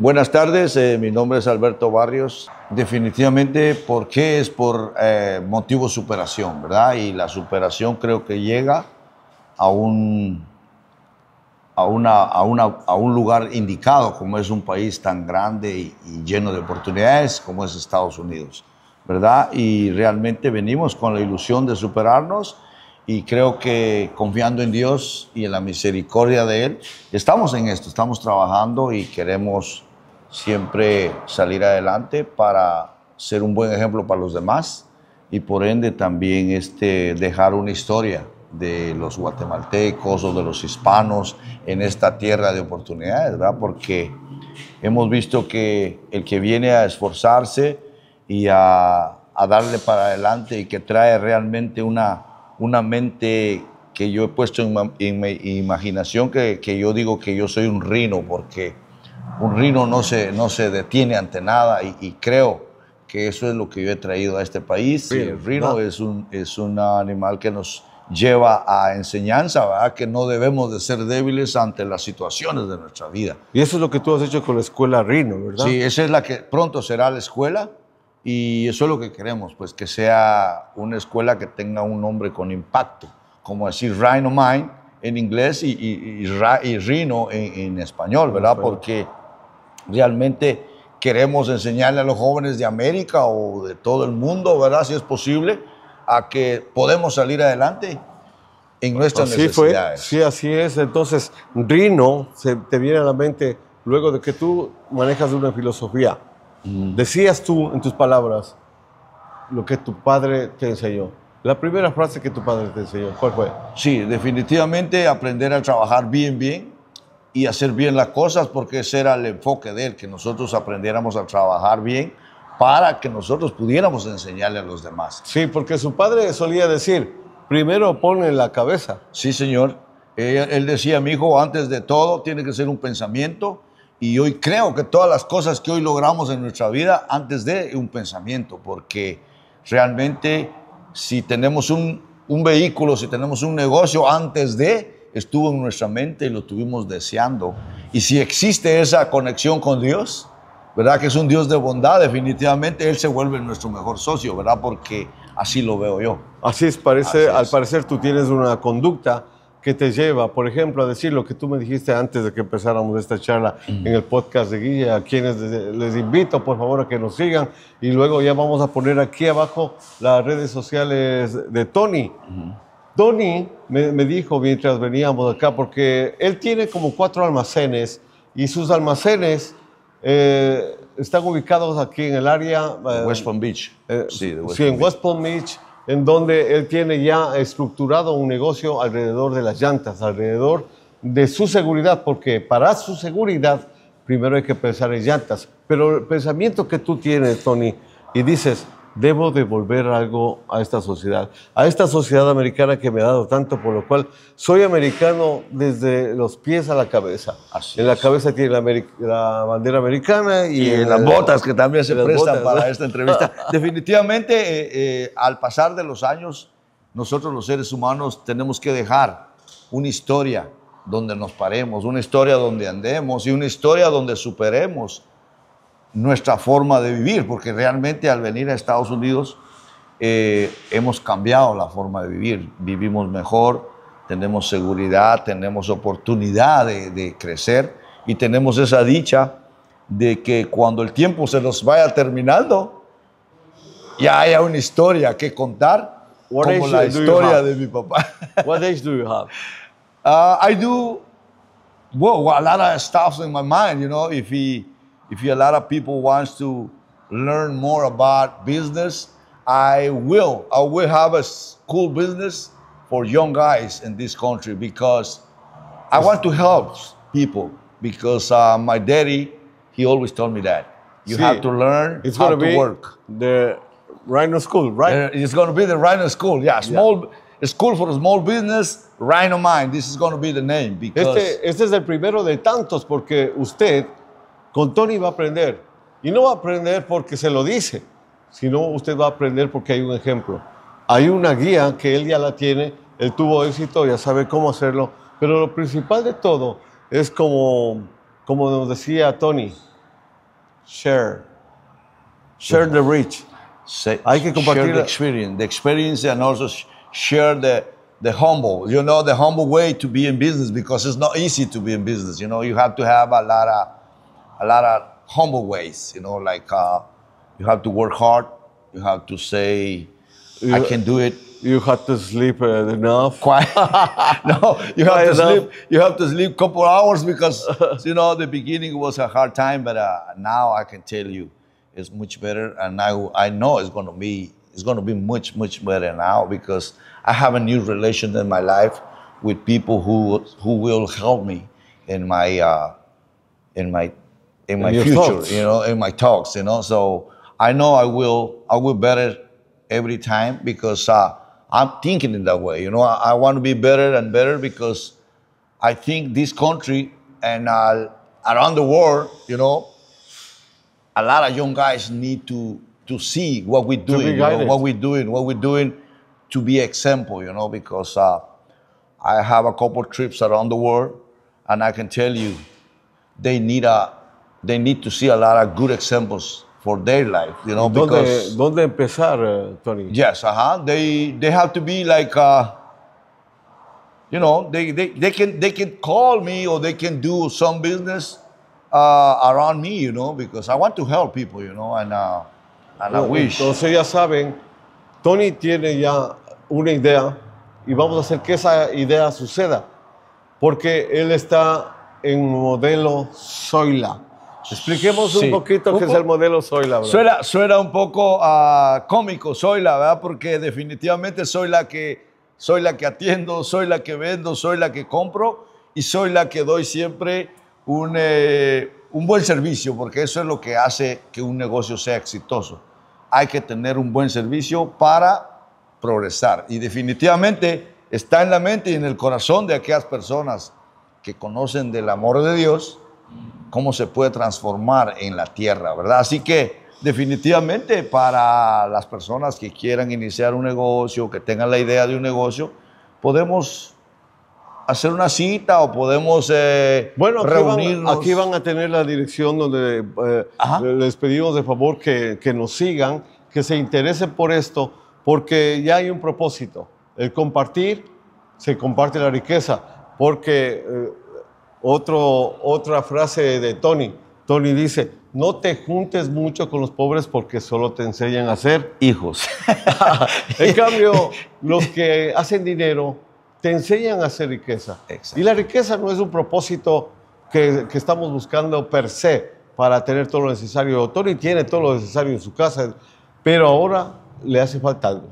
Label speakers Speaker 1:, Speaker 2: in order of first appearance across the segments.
Speaker 1: Buenas tardes, eh, mi nombre es Alberto Barrios. Definitivamente, ¿por qué? Es por eh, motivo superación, ¿verdad? Y la superación creo que llega a un, a, una, a, un lugar indicado, como es un país tan grande y, y lleno de oportunidades como es Estados Unidos, ¿verdad? Y realmente venimos con la ilusión de superarnos y creo que confiando en Dios y en la misericordia de Él, estamos en esto, estamos trabajando y queremos siempre salir adelante para ser un buen ejemplo para los demás y por ende también este, dejar una historia de los guatemaltecos o de los hispanos en esta tierra de oportunidades, ¿verdad? Porque hemos visto que el que viene a esforzarse y a, darle para adelante y que trae realmente una, una mente que yo he puesto en, mi imaginación, que, que yo digo que yo soy un rino, porque un rino no se, no se detiene ante nada y, creo que eso es lo que yo he traído a este país. el rino es un, es un animal que nos lleva a enseñanza, ¿verdad? que no debemos de ser débiles ante las situaciones de nuestra vida.
Speaker 2: Y eso es lo que tú has hecho con la escuela Rino, ¿verdad? Sí,
Speaker 1: esa es la que pronto será la escuela y eso es lo que queremos, pues que sea una escuela que tenga un nombre con impacto, como decir Rhino Mind en inglés y, y, en, en español, ¿verdad? Porque realmente queremos enseñarle a los jóvenes de América o de todo el mundo, ¿verdad? Si es posible, a que podemos salir adelante en
Speaker 2: pues nuestras necesidades. Sí, así es. Entonces, Rino, se te viene a la mente luego de que tú manejas una filosofía. Decías tú, en tus palabras, lo que tu padre te enseñó. La primera frase que tu padre te enseñó, ¿cuál fue?
Speaker 1: Sí, definitivamente aprender a trabajar bien, bien, y hacer bien las cosas, porque ese era el enfoque de él, que nosotros aprendiéramos a trabajar bien para que nosotros pudiéramos enseñarle a los demás.
Speaker 2: Sí, porque su padre solía decir, primero ponle la cabeza.
Speaker 1: Sí, señor. Eh, él, decía, mi hijo, antes de todo tiene que ser un pensamiento, y hoy creo que todas las cosas que hoy logramos en nuestra vida antes de un pensamiento, porque realmente si tenemos un vehículo, si tenemos un negocio antes de, estuvo en nuestra mente y lo tuvimos deseando. Y si existe esa conexión con Dios, ¿verdad? Que es un Dios de bondad, definitivamente Él se vuelve nuestro mejor
Speaker 2: socio, ¿verdad? Porque así lo veo yo. Así es, parece, al parecer tú tienes una conducta que te lleva, por ejemplo, a decir lo que tú me dijiste antes de que empezáramos esta charla mm. en el podcast de Guilla, a quienes les invito por favor a que nos sigan y luego ya vamos a poner aquí abajo las redes sociales de Tony. Tony me, dijo mientras veníamos acá, porque él tiene como cuatro almacenes y sus almacenes eh, están ubicados aquí en el área... de eh, West Palm Beach. Eh, sí, en West Palm Beach, en donde él tiene ya estructurado un negocio alrededor de las llantas, alrededor de su seguridad, porque para su seguridad primero hay que pensar en llantas. Pero el pensamiento que tú tienes, Tony, y dices, debo devolver algo a esta sociedad, a esta sociedad americana que me ha dado tanto, por lo cual soy americano desde los pies a la cabeza. en la cabeza tiene la, bandera americana y, en las botas que también se prestan para esta entrevista.
Speaker 1: Definitivamente, eh, eh, al pasar de los años, nosotros los seres humanos tenemos que dejar una historia donde nos paremos, una historia donde andemos y una historia donde superemos nuestra forma de vivir, porque realmente al venir a Estados Unidos eh, hemos cambiado la forma de vivir, vivimos mejor, tenemos seguridad, tenemos oportunidad de, crecer y tenemos esa dicha de que cuando el tiempo se nos vaya terminando, ya haya una historia que contar, como la historia de
Speaker 2: mi papá. What age
Speaker 1: do you have? Ah, I do well, a lot of stuff in my mind, you know. If he If a lot of people wants to learn more about business, I will. I will have a cool business for young guys in this country because I want to help people because uh, my daddy, he always told me that. You See, have to learn it's gonna to be work. The Rhino School, right? Uh, it's going to be the Rhino School, yeah. Small. Yeah. School for Small Business,
Speaker 2: Rhino Mind. This is going to be the name because... Este, este, es el primero de tantos porque usted Con Tony va a aprender. Y no va a aprender porque se lo dice, sino usted va a aprender porque hay un ejemplo. Hay una guía que él ya la tiene, él tuvo éxito, ya sabe cómo hacerlo. Pero lo principal de todo es como, como nos decía Tony, share. Share the rich.
Speaker 1: hay que compartir. Share the experience, the experience and also share the the humble. You know, the humble way to be in business because it's not easy to be in business. You know, you have to have a lot of a lot of humble ways, you know, like uh, you have to work hard, you have to say, you, I can do
Speaker 2: it. You have to sleep uh, enough. no,
Speaker 1: you have to enough. sleep. You have to sleep couple hours because you know the beginning was a hard time, but uh, now I can tell you, it's much better, and I I know it's gonna be it's gonna be much much better now because I have a new relation in my life with people who who will help me in my uh, in my in my in future, you know, in my talks, you know. So I know I will I will better every time because uh, I'm thinking in that way. You know, I, I, want to be better and better because I think this country and uh, around the world, you know, a lot of young guys need to to see what we're doing, you know, what we're doing, what we're doing to be example, you know, because uh, I have a couple trips around the world, and I can tell you, they need a they need to see a lot of good examples for their life, you know, ¿Dónde, because...
Speaker 2: ¿Dónde empezar, eh, Tony? Yes, uh-huh. They, they have to be like, uh,
Speaker 1: you know, they, they, they, can, they can call me or they can do some business
Speaker 2: uh, around me, you know, because I want to help people, you know, and, uh, and I wish. Entonces ya saben, Tony tiene ya una idea y vamos a hacer que esa idea suceda, porque él está en modelo Soila. Expliquemos un poquito qué es el modelo Soyla. Suena, suena un poco ah,
Speaker 1: cómico Soyla, ¿verdad? Porque definitivamente soy la, que, soy la que atiendo, soy la que vendo, soy la que compro y soy la que doy siempre un, eh, un buen servicio, porque eso es lo que hace que un negocio sea exitoso. Hay que tener un buen servicio para progresar. Y definitivamente está en la mente y en el corazón de aquellas personas que conocen del amor de Dios cómo se puede transformar en la tierra, ¿verdad? Así que definitivamente para las personas que quieran iniciar un negocio, que tengan la idea de un negocio, podemos
Speaker 2: hacer una cita o podemos eh, bueno, aquí Van, aquí van a tener la dirección donde eh, les pedimos de favor que, que nos sigan, que se interesen por esto, porque ya hay un propósito, el compartir, se comparte la riqueza, porque eh, otro, otra frase de Tony. Tony dice, no te juntes mucho con los pobres porque solo te enseñan a ser hijos. en cambio, los que hacen dinero te enseñan a hacer riqueza. Y la riqueza no es un propósito que, que, estamos buscando per se para tener todo lo necesario. Tony tiene todo lo necesario en su casa, pero ahora le hace falta algo.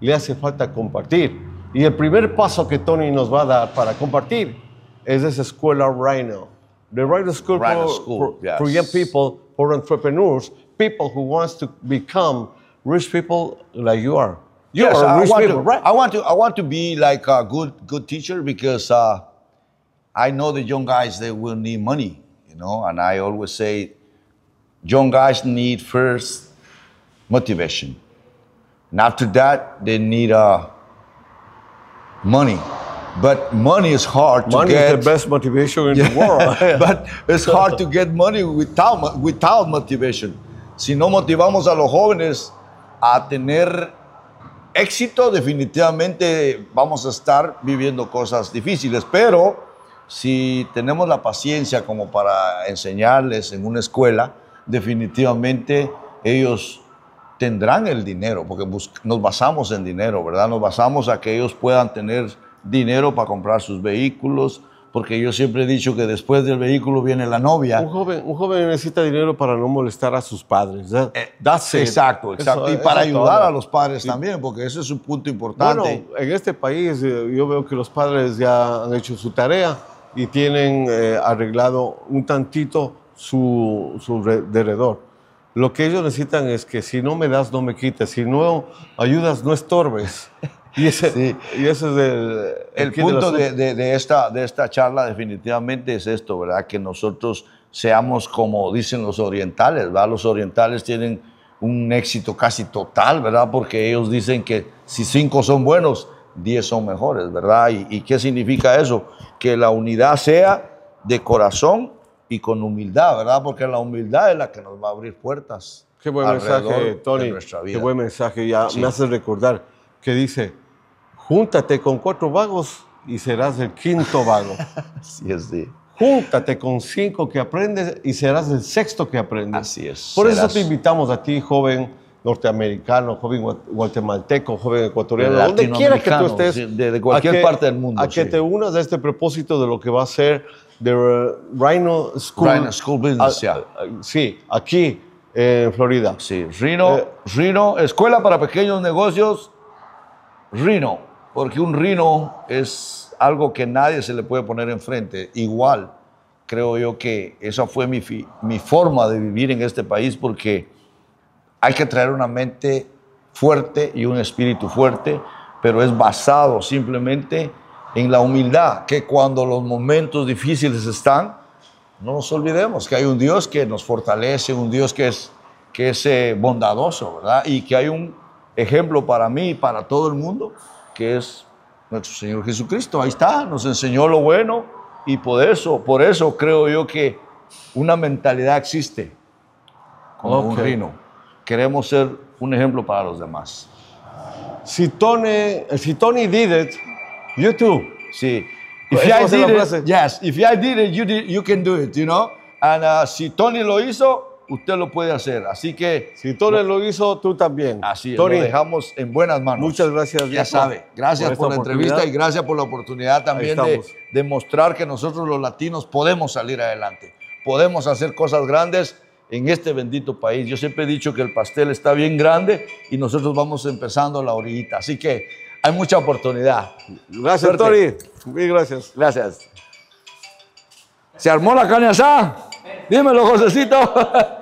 Speaker 2: Le hace falta compartir. Y el primer paso que Tony nos va a dar para compartir is this school right now. The right school, for, school, for, yes. for young people, for entrepreneurs, people who wants to become rich people like you are. You yes, I want people, to, right? I want to. I want to be like a good, good
Speaker 1: teacher because uh, I know the young guys they will need money, you know. And I always say, young guys need first motivation, and after that they need uh, money. But money is hard money to get. Money is the best motivation in the world. but it's hard to get money without, without motivation. Si no motivamos a los jóvenes a tener éxito, definitivamente vamos a estar viviendo cosas difíciles. Pero si tenemos la paciencia como para enseñarles en una escuela, definitivamente ellos tendrán el dinero, porque nos basamos en dinero, ¿verdad? Nos basamos a que ellos puedan tener dinero para
Speaker 2: comprar sus vehículos, porque yo siempre he dicho que después del vehículo viene la novia. Un joven, un joven necesita dinero para no molestar a sus padres. ¿verdad? Eh, exacto, exacto. y para ayudar a
Speaker 1: los padres también, porque ese es un punto importante. Bueno,
Speaker 2: en este país eh, yo veo que los padres ya han hecho su tarea y tienen eh, arreglado un tantito su, su derredor. Lo que ellos necesitan es que si no me das, no me quites. Si no ayudas, no estorbes. Y ese, y ese es el, punto
Speaker 1: de, esta, de esta charla definitivamente es esto, ¿verdad? Que nosotros seamos como dicen los orientales, ¿verdad? Los orientales tienen un éxito casi total, ¿verdad? Porque ellos dicen que si cinco son buenos, diez son mejores, ¿verdad? ¿Y, qué significa eso? Que la unidad sea de corazón y con humildad, ¿verdad? Porque la humildad es la que nos va a abrir puertas. Qué buen mensaje, Tony. Qué buen
Speaker 2: mensaje, ya me hace recordar que dice, júntate con cuatro vagos y serás el quinto vago. Así es. Sí. Júntate con cinco que aprendes y serás el sexto que aprendes. Así es. Por eso te invitamos a ti, joven norteamericano, joven guatemalteco, joven ecuatoriano, donde quiera que tú estés, de, cualquier parte del mundo, a que te unas a este propósito de lo que va a ser de Rhino School, Rhino School Business, sí, aquí eh, en Florida. Sí, Rhino, eh, Rhino, escuela
Speaker 1: para pequeños negocios rino, porque un rino es algo que nadie se le puede poner enfrente. Igual, creo yo que esa fue mi, mi forma de vivir en este país, porque hay que traer una mente fuerte y un espíritu fuerte, pero es basado simplemente en la humildad, que cuando los momentos difíciles están, no nos olvidemos que hay un Dios que nos fortalece, un Dios que es, que es eh, bondadoso, ¿verdad? Y que hay un ejemplo para mí y para todo el mundo, que es nuestro Señor Jesucristo. Ahí está, nos enseñó lo bueno y por eso, por eso creo yo que una mentalidad existe
Speaker 2: como un
Speaker 1: Queremos ser un ejemplo para los
Speaker 2: demás. Si Tony, si Tony did it, you too. Sí. If I did it,
Speaker 1: yes. If I did it, you, you can do it, you know. And uh, si Tony lo hizo, usted lo puede hacer. Así que. Si Tony lo, hizo, tú también. Así lo dejamos en buenas manos. Muchas gracias, Ya sabe. Gracias por, la entrevista y gracias por la oportunidad también de demostrar que nosotros los latinos podemos salir adelante. Podemos hacer cosas grandes en este bendito país. Yo siempre he dicho que el pastel está bien grande y nosotros vamos empezando la orillita. Así que hay mucha oportunidad. Gracias, Tony.
Speaker 2: Muy gracias. Gracias.
Speaker 1: ¿Se armó la carne asada? Dímelo, Josecito.